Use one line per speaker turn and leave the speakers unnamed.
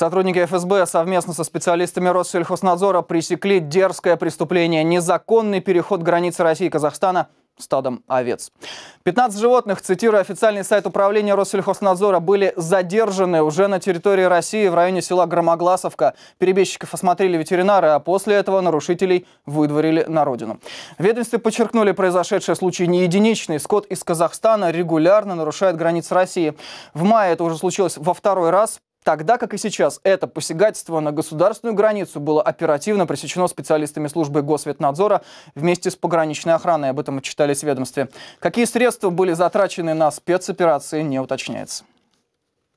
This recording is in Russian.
Сотрудники ФСБ совместно со специалистами Россельхознадзора пресекли дерзкое преступление – незаконный переход границы России и Казахстана стадом овец. 15 животных, цитируя официальный сайт управления Россельхознадзора, были задержаны уже на территории России в районе села Громогласовка. Перебежчиков осмотрели ветеринары, а после этого нарушителей выдворили на родину. В ведомстве подчеркнули, произошедший случай не единичный. Скот из Казахстана регулярно нарушает границы России. В мае это уже случилось во второй раз. Тогда, как и сейчас, это посягательство на государственную границу было оперативно пресечено специалистами службы Госветнадзора вместе с пограничной охраной. Об этом мы читали в ведомстве. Какие средства были затрачены на спецоперации, не уточняется.